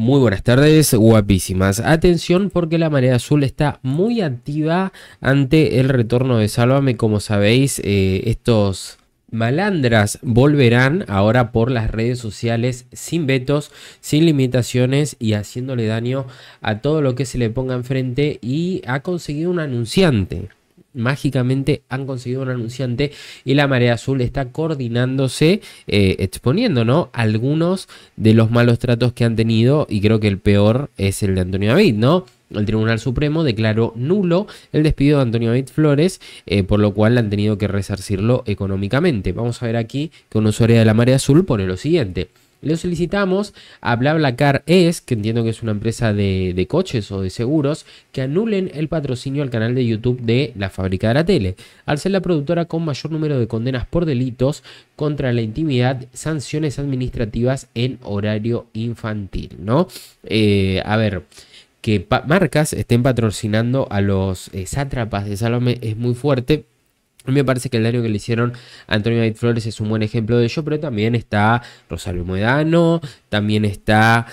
Muy buenas tardes, guapísimas. Atención porque la marea azul está muy activa ante el retorno de Sálvame. Como sabéis, eh, estos malandras volverán ahora por las redes sociales sin vetos, sin limitaciones y haciéndole daño a todo lo que se le ponga enfrente y ha conseguido un anunciante mágicamente han conseguido un anunciante y la marea azul está coordinándose, eh, exponiendo ¿no? algunos de los malos tratos que han tenido y creo que el peor es el de Antonio David, ¿no? El Tribunal Supremo declaró nulo el despido de Antonio David Flores, eh, por lo cual han tenido que resarcirlo económicamente. Vamos a ver aquí que un usuario de la marea azul pone lo siguiente. Le solicitamos a BlaBlaCar es, que entiendo que es una empresa de, coches o de seguros, que anulen el patrocinio al canal de YouTube de la fábrica de la tele, al ser la productora con mayor número de condenas por delitos contra la intimidad, sanciones administrativas en horario infantil, ¿no? Eh, a ver, que marcas estén patrocinando a los eh, sátrapas de Salome es muy fuerte. A mí Me parece que el daño que le hicieron a Antonio David Flores es un buen ejemplo de ello, pero también está Rosario Moedano, también está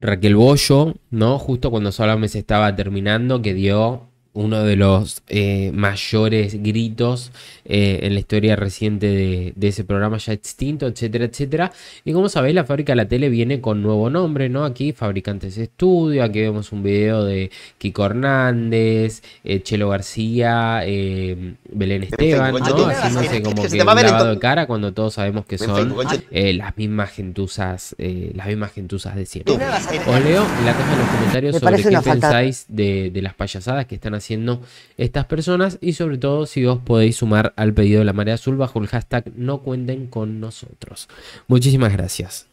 Raquel Bollo, ¿no? Justo cuando Solamente se estaba terminando, que dio uno de los eh, mayores gritos eh, en la historia reciente de, ese programa ya extinto, etcétera, etcétera. Y como sabéis, la fábrica de la tele viene con nuevo nombre, ¿no? Aquí Fabricantes Estudio, aquí vemos un video de Kiko Hernández, eh, Chelo García, Belén Esteban, ¿no? Haciéndose como que de cara cuando todos sabemos que son eh, las mismas gentuzas, eh, las mismas gentuzas de siempre. Os leo en la caja de los comentarios sobre qué pensáis de, de, las payasadas que están haciendo estas personas y sobre todo si os podéis sumar al pedido de la marea azul bajo el hashtag no cuenten con nosotros. Muchísimas gracias.